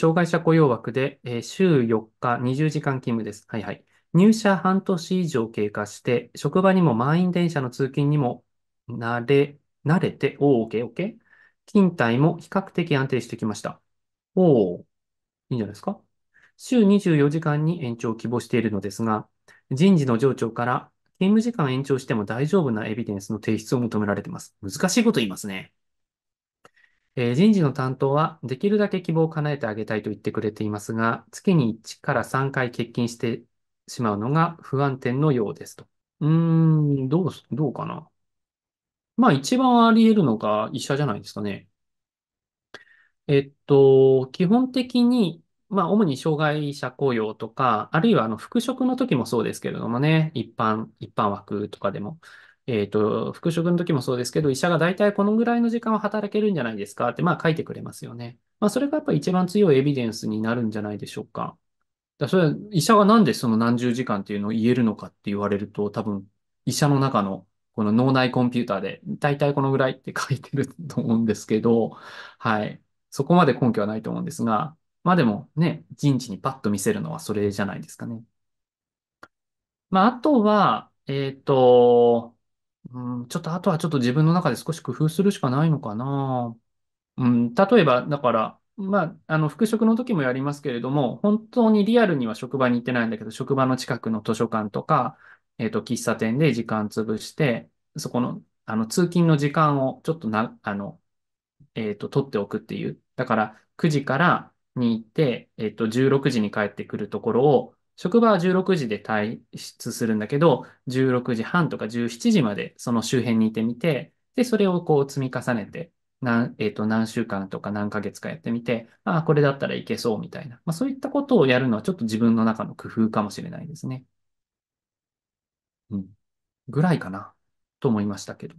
障害者雇用枠で、えー、週4日20時間勤務です。はいはい。入社半年以上経過して、職場にも満員電車の通勤にも慣れ、慣れて、おー、OK、OK。勤怠も比較的安定してきました。おー、いいんじゃないですか。週24時間に延長を希望しているのですが、人事の上長から勤務時間延長しても大丈夫なエビデンスの提出を求められています。難しいこと言いますね。えー、人事の担当は、できるだけ希望を叶えてあげたいと言ってくれていますが、月に1から3回欠勤してしまうのが不安定のようですと。うーん、どう、どうかな。まあ一番あり得るのが医者じゃないですかね。えっと、基本的に、まあ主に障害者雇用とか、あるいはあの復職の時もそうですけれどもね、一般、一般枠とかでも。えっ、と、復職の時もそうですけど、医者が大体このぐらいの時間は働けるんじゃないですかって、まあ書いてくれますよね。まあそれがやっぱ一番強いエビデンスになるんじゃないでしょうか。だそれは医者がなんでその何十時間っていうのを言えるのかって言われると、多分医者の中のこの脳内コンピューターで、大体このぐらいって書いてると思うんですけど、はい。そこまで根拠はないと思うんですが、まあでもね、人事にパッと見せるのはそれじゃないですかね。まああとは、えっ、と、うん、ちょっとあとはちょっと自分の中で少し工夫するしかないのかな。うん、例えば、だから、まあ、あの、復職の時もやりますけれども、本当にリアルには職場に行ってないんだけど、職場の近くの図書館とか、えっと、喫茶店で時間潰して、そこの、あの、通勤の時間をちょっとな、あの、えっと、取っておくっていう。だから、9時からに行って、えっと、16時に帰ってくるところを、職場は16時で退出するんだけど、16時半とか17時までその周辺にいてみて、で、それをこう積み重ねて、何、えっと、何週間とか何ヶ月かやってみて、ああ、これだったらいけそうみたいな。まあ、そういったことをやるのはちょっと自分の中の工夫かもしれないですね。うん。ぐらいかな、と思いましたけど。